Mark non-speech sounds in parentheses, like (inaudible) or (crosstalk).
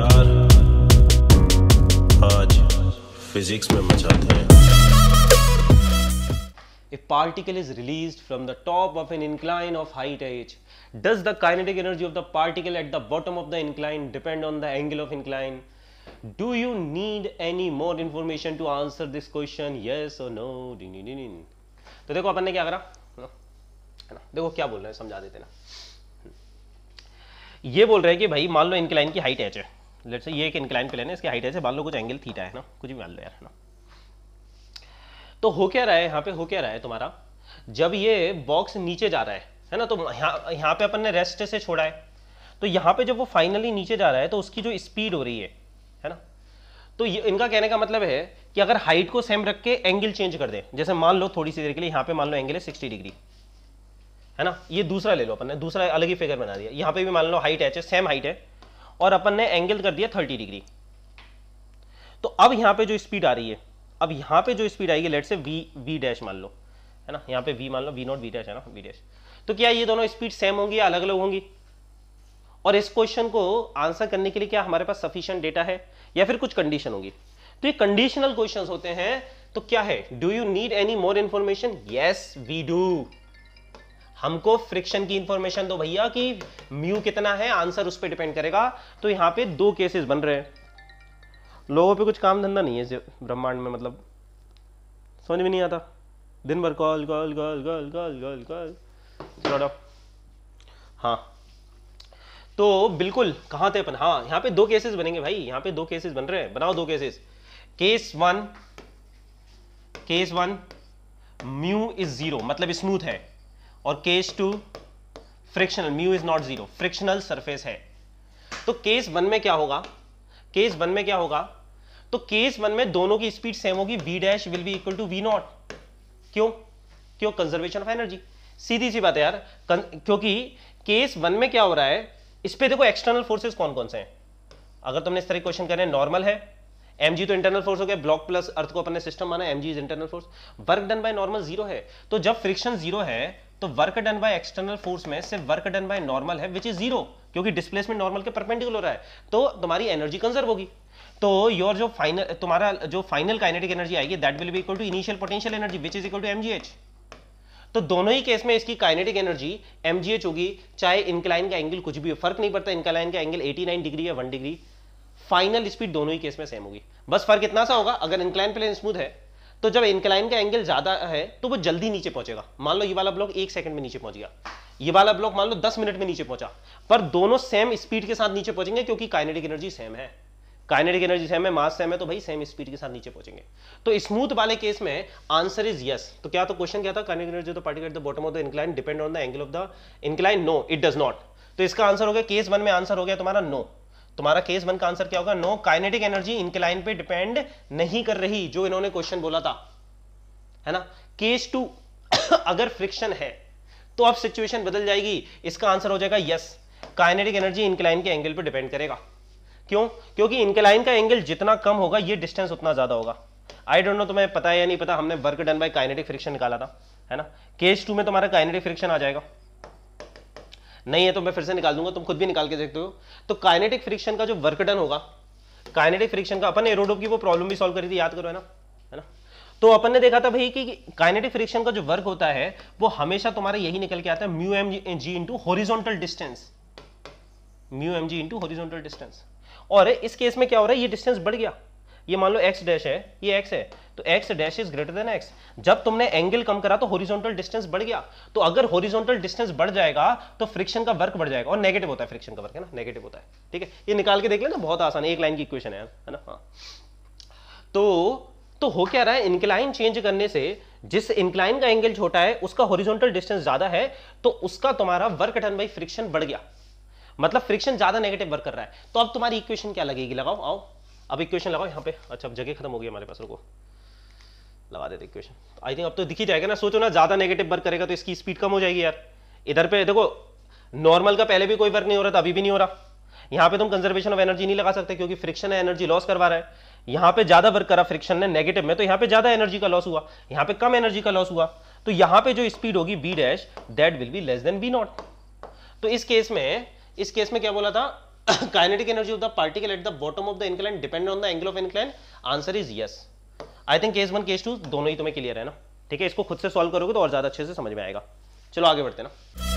यार आज फिजिक्स में मचाते हैं A particle is released from the top of an incline of height h. Does the kinetic energy of the particle at the bottom of the incline depend on the angle of incline? Do you need any more information to answer this question? Yes or no? Din, din, din. तो देखो अपन ने क्या करा है ना देखो क्या बोल रहे हैं समझा देते ना ये बोल रहे हैं कि भाई मान लो इंक्लाइन की हाइट एच है लेट से ये एक इंक्लाइन प्लेन है इसकी हाइट ऐसे मान लो कुछ एंगल थीटा है ना कुछ भी मान लो यार है ना तो हो क्या रहा है यहाँ पे हो क्या रहा है तुम्हारा जब ये बॉक्स नीचे जा रहा है है ना तो यहाँ यहाँ पे अपन ने रेस्ट से छोड़ा है तो यहाँ पे जब वो फाइनली नीचे जा रहा है तो उसकी जो स्पीड हो रही है है ना तो ये इनका कहने का मतलब है कि अगर हाइट को सेम रख के एंगल चेंज कर दे जैसे मान लो थोड़ी सी देर के लिए यहाँ पे मान लो एंगल है सिक्सटी डिग्री है ना ये दूसरा ले लो अपन ने दूसरा अलग ही फिगर बना दिया यहाँ पे भी मान लो हाइट एच है सेम हाइट है और अपन ने एंगल कर दिया थर्टी डिग्री तो अब यहां पे जो स्पीड आ रही है अब यहां पे जो स्पीड आएगी लेट से वी वी डैश मान लो है ना यहां पे वी मान लो वी नॉट वी डैश है ना वी डैश तो क्या ये दोनों स्पीड सेम होंगी अलग अलग होंगी और इस क्वेश्चन को आंसर करने के लिए क्या हमारे पास सफिशियंट डेटा है या फिर कुछ कंडीशन होगी तो ये कंडीशनल क्वेश्चन होते हैं तो क्या है do you need any more information yes we do हमको फ्रिक्शन की इंफॉर्मेशन दो भैया कि म्यू कितना है आंसर उस पर डिपेंड करेगा तो यहाँ पे दो केसेस बन रहे हैं लोगों पे कुछ काम धंधा नहीं है ब्रह्मांड में मतलब समझ में नहीं आता दिन भर call call call call call call call चलो हाँ तो बिल्कुल कहाँ थे अपन हाँ यहाँ पे दो केसेस बनेंगे भाई यहाँ पे दो केसेस बन रहे हैं बनाओ दो cases case one case one mu is zero मतलब स्मूथ है और case two frictional mu is not zero frictional surface है तो केस वन में क्या होगा केस वन में क्या होगा तो केस वन में दोनों की स्पीड सेम होगी V dash will be equal to V not क्यों क्यों कंजर्वेशन ऑफ एनर्जी सीधी सी बात है यार क्योंकि केस वन में क्या हो रहा है इस पर देखो एक्सटर्नल फोर्सेस कौन कौन से हैं अगर तुमने इस तरह क्वेश्चन करें नॉर्मल है एम तो इंटरनल फोर्स हो गया ब्लॉक प्लस अर्थ को अपने सिस्टम माना M G is internal force work done by normal zero है तो जब फ्रिक्शन जीरो है तो work done by external force में सिर्फ वर्क डन बाय नॉर्मल है विच इज जीरो क्योंकि डिस्प्लेसमेंट नॉर्मल के परपेंडिकुलर हो रहा है तो तुम्हारी एनर्जी कंजर्व होगी तो योर जो फाइनल तुम्हारा जो फाइनल काइनेटिक एनर्जी आएगी that will be equal to initial potential energy which is equal to MGH तो दोनों ही केस में इसकी काइनेटिक एनर्जी एमजीएच होगी चाहे इंक्लाइन का एंगल कुछ भी हो फर्क नहीं पड़ता इंक्लाइन का एंगल 89 डिग्री या 1 डिग्री फाइनल स्पीड दोनों ही केस में सेम होगी बस फर्क इतना सा होगा अगर इंक्लाइन प्लेन स्मूथ है तो जब इंक्लाइन का एंगल ज्यादा है तो वो जल्दी नीचे पहुंचेगा मान लो ये वाला ब्लॉक एक सेकंड में नीचे पहुंच गया ये वाला ब्लॉक मान लो दस मिनट में नीचे पहुंचा पर दोनों सेम स्पीड के साथ नीचे पहुंचेंगे क्योंकि काइनेटिक एनर्जी सेम है काइनेटिक एनर्जी सेम है मास सेम है तो भाई सेम स्पीड के साथ नीचे पहुंचेंगे तो स्मूथ वाले केस में आंसर इज यस तो क्या तो क्वेश्चन क्या था काइनेटिक एनर्जी तो particle the bottom of the incline depend on the angle of the incline no it does not तो इसका आंसर हो गया केस वन में आंसर हो गया तुम्हारा नो no. तुम्हारा केस वन का आंसर क्या होगा नो काइनेटिक एनर्जी इनके लाइन पे डिपेंड नहीं कर रही जो इन्होंने क्वेश्चन बोला था है ना केस टू (coughs) अगर फ्रिक्शन है तो अब सिचुएशन बदल जाएगी इसका आंसर हो जाएगा यस काइनेटिक एनर्जी इनक्लाइन के एंगल पर डिपेंड करेगा क्यों क्योंकि इनक्लाइन का एंगल जितना कम होगा ये डिस्टेंस उतना ज्यादा होगा आई डोंट नो तुम्हें पता है या नहीं पता हमने work done by kinetic friction निकाला था है ना केस टू में तुम्हारा काइनेटिक फ्रिक्शन आ जाएगा नहीं है तो मैं फिर से निकाल दूंगा तुम खुद भी निकाल के देखते हो तो काइनेटिक फ्रिक्शन का जो वर्क डन होगा काइनेटिक फ्रिक्शन का अपन एरोडोप की वो प्रॉब्लम भी सॉल्व करी थी याद करो है ना है ना तो अपन ने देखा था भाई कि काइनेटिक फ्रिक्शन का जो वर्क होता है वो हमेशा तुम्हारा यही निकल के आता है mu M G into horizontal distance mu M G into horizontal distance और इस केस में क्या हो रहा है ये डिस्टेंस बढ़ गया ये मान लो एक्स डैश है ये एक्स है तो X dash is greater than X जब तुमने एंगल कम करा तो हॉरिजॉन्टल डिस्टेंस बढ़ गया तो अगर हॉरिजॉन्टल डिस्टेंस बढ़ जाएगा तो फ्रिक्शन का वर्क बढ़ जाएगा और नेगेटिव होता है फ्रिक्शन का वर्क है ना नेगेटिव होता है ठीक है ये निकाल के देख लेना बहुत आसान है एक लाइन की इक्वेशन है ना हाँ तो तो हो क्या रहा है इंक्लाइन चेंज करने से जिस इंक्लाइन का एंगल छोटा है उसका हॉरिजॉन्टल डिस्टेंस ज्यादा है तो उसका तुम्हारा वर्क टन बाई फ्रिक्शन बढ़ गया मतलब फ्रिक्शन ज्यादा नेगेटिव वर्क कर रहा है तो अब तुम्हारी इक्वेशन क्या लगेगी लगाओ आओ अब इक्वेशन लगाओ यहाँ पे अच्छा जगह खत्म हो गई हमारे पास रुको लगा देते इक्वेशन आई थिंक अब तो दिखी जाएगा ना सोचो ना ज़्यादा नेगेटिव वर्क करेगा तो इसकी स्पीड कम हो जाएगी यार इधर पे देखो नॉर्मल का पहले भी कोई वर्क नहीं हो रहा था अभी भी नहीं हो रहा यहाँ पे तुम कंजर्वेशन ऑफ एनर्जी नहीं लगा सकते क्योंकि फ्रिक्शन है एनर्जी लॉस करवा रहा है यहाँ पे ज्यादा वर्क करा फ्रिक्शन ने नेगेटिव में तो यहाँ पे ज्यादा एनर्जी का लॉस हुआ यहाँ पे कम एनर्जी का लॉस हुआ तो यहाँ पे जो स्पीड होगी B dash that will be less than B not तो इस केस में इस केस में क्या बोला था kinetic energy of the particle at the bottom of the incline dependent on the angle of incline answer is yes I think case one case two दोनों ही तुम्हें क्लियर है ना ठीक है इसको खुद से सॉल्व करोगे तो और ज्यादा अच्छे से समझ में आएगा चलो आगे बढ़ते ना